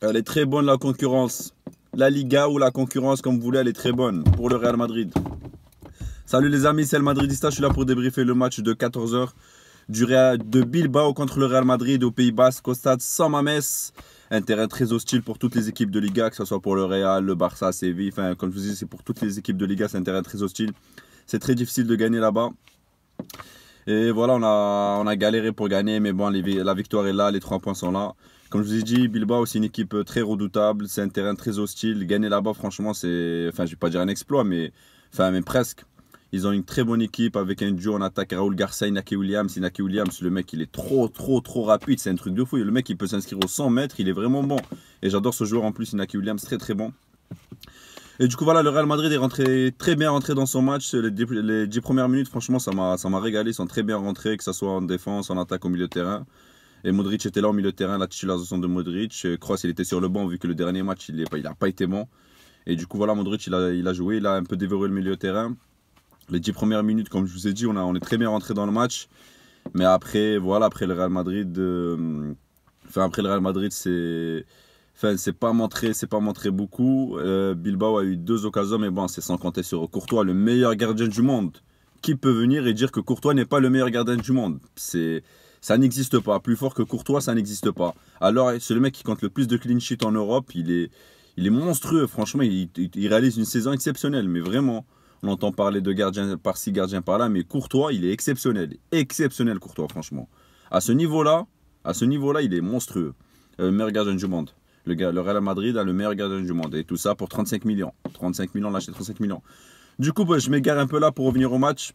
Elle est très bonne la concurrence. La Liga ou la concurrence, comme vous voulez, elle est très bonne pour le Real Madrid. Salut les amis, c'est le Madridista. Je suis là pour débriefer le match de 14h du Real, de Bilbao contre le Real Madrid au Pays Basque au stade San Mames. Un terrain très hostile pour toutes les équipes de Liga, que ce soit pour le Real, le Barça, Séville. Enfin, comme je vous dis, c'est pour toutes les équipes de Liga, c'est un terrain très hostile. C'est très difficile de gagner là-bas. Et voilà, on a, galéré pour gagner, mais bon, la victoire est là, les trois points sont là. Comme je vous ai dit, Bilbao, c'est une équipe euh, très redoutable. C'est un terrain très hostile. Gagner là-bas, franchement, c'est. Enfin, je vais pas dire un exploit, mais. Enfin, mais presque. Ils ont une très bonne équipe avec un duo en attaque Raoul Garcia et Naki Williams. Et Naki Williams, le mec, il est trop, trop, trop rapide. C'est un truc de fou. Le mec, il peut s'inscrire aux 100 mètres. Il est vraiment bon. Et j'adore ce joueur en plus. Naki Williams, très, très bon. Et du coup, voilà, le Real Madrid est rentré, très bien rentré dans son match. Les 10, premières minutes, franchement, ça m'a régalé. Ils sont très bien rentrés, que ce soit en défense, en attaque, au milieu de terrain. Et Modric était là au milieu de terrain, la titularisation de Modric. Euh, Kroos, il était sur le banc vu que le dernier match, il n'a pas été bon. Et du coup, voilà, Modric, il a, joué, il a un peu dévoré le milieu de terrain. Les dix premières minutes, comme je vous ai dit, on, est très bien rentré dans le match. Mais après, voilà, après le Real Madrid, euh, enfin, après le Real Madrid, c'est. Enfin, c'est pas montré, c'est pas montré beaucoup. Euh, Bilbao a eu deux occasions, mais bon, c'est sans compter sur Courtois, le meilleur gardien du monde. Qui peut venir et dire que Courtois n'est pas le meilleur gardien du monde C'est ça n'existe pas. Plus fort que Courtois, ça n'existe pas. Alors, c'est le mec qui compte le plus de clean sheet en Europe. Il est, il est monstrueux, franchement. Il, réalise une saison exceptionnelle, mais vraiment. On entend parler de gardien par-ci, gardien par-là, mais Courtois, il est exceptionnel. Exceptionnel, Courtois, franchement. À ce niveau-là, à ce niveau-là, il est monstrueux. Euh, le meilleur gardien du monde. Le, Real Madrid a le meilleur gardien du monde. Et tout ça pour 35 millions. 35 millions, lâché 35 millions. Du coup, bah, je m'égare un peu là pour revenir au match.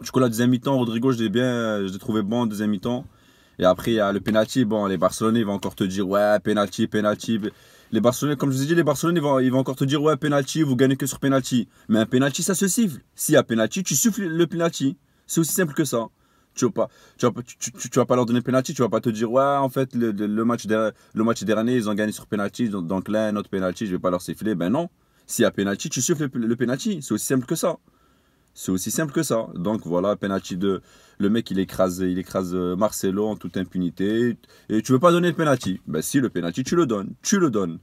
Du coup, la deuxième mi-temps, Rodrigo, je l'ai bien, je l'ai trouvé bon deuxième mi-temps. Et après, il y a le penalty. Bon, les Barcelonais, vont encore te dire, ouais, penalty, penalty. Les Barcelonais, comme je vous ai dit, les Barcelonais, ils vont, ils vont encore te dire, ouais, penalty, vous gagnez que sur penalty. Mais un penalty, ça se siffle. S'il y a penalty, tu souffles le penalty. C'est aussi simple que ça. Tu vas pas, tu vas, pas leur donner penalty, tu vas pas te dire, ouais, en fait, le, match, le match dernier, ils ont gagné sur penalty, donc, là, un autre penalty, je vais pas leur siffler. Ben non. S'il y a penalty, tu souffles le, le penalty. C'est aussi simple que ça. C'est aussi simple que ça. Donc voilà, penalty de le mec il écrase, il écrase euh, Marcelo en toute impunité. Et tu veux pas donner le penalty Ben si, le penalty, tu le donnes. Tu le donnes.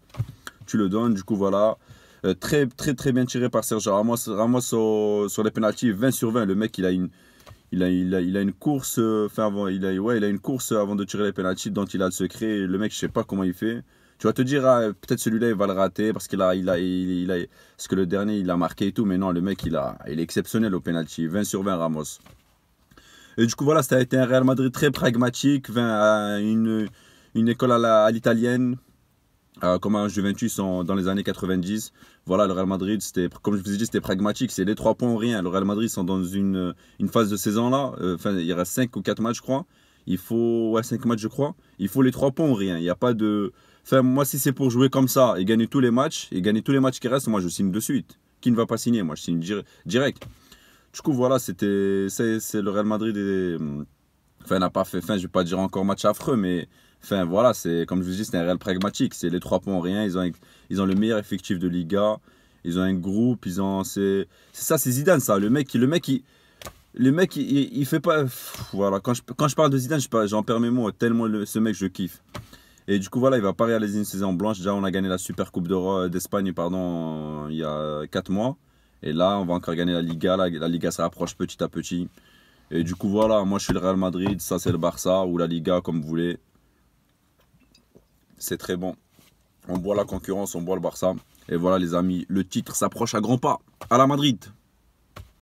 Tu le donnes, du coup voilà. Euh, très très très bien tiré par Sergio Ramos. Ramos sur les penalties, 20 sur 20. Le mec il a une, il il a, une course, euh, avant, il a, ouais, il a une course avant de tirer les penalties dont il a le secret. Le mec, je sais pas comment il fait. Tu vas te dire, ah, peut-être celui-là, il va le rater parce qu'il a, il a, il, a, ce que le dernier, il a marqué et tout. Mais non, le mec, il, a, il est exceptionnel au penalty. 20 sur 20, Ramos. Et du coup, voilà, ça a été un Real Madrid très pragmatique, 20 à une, une école à l'italienne. Euh, comme un Juventus dans les années 90. Voilà, le Real Madrid, c'était, comme je vous ai dit, c'était pragmatique. C'est les trois points ou rien. Le Real Madrid sont dans une, une phase de saison là. Euh, enfin, il reste 5 ou 4 matchs, je crois. Il faut 5 matchs, je crois. Il faut les 3 points ou rien. Il n'y a pas de. Enfin, moi, si c'est pour jouer comme ça et gagner tous les matchs, et gagner tous les matchs qui restent, moi, je signe de suite. Qui ne va pas signer Moi, je signe direct. Du coup, voilà, c'était. C'est le Real Madrid. Et... Euh, enfin, n'a pas fait. Enfin, je ne vais pas dire encore match affreux, mais. Enfin, voilà, c'est comme je vous dis, c'est un Real pragmatique. C'est les 3 points ou rien. Ils ont, ils ont le meilleur effectif de Liga. Ils ont un groupe. Ils ont. C'est ça, c'est Zidane, ça. Le mec, le mec, le mec, il, fait pas. Voilà, quand je, parle de Zidane, j'en permets mes tellement le, ce mec, je kiffe. Et du coup, voilà, il va pas réaliser une saison blanche. Déjà, on a gagné la Super Coupe d'Espagne pardon, il y a 4 mois. Et là, on va encore gagner la Liga. La, Liga s'approche petit à petit. Et du coup, voilà, moi je suis le Real Madrid, ça c'est le Barça ou la Liga, comme vous voulez. C'est très bon. On boit la concurrence, on boit le Barça. Et voilà, les amis, le titre s'approche à grands pas. À la Madrid!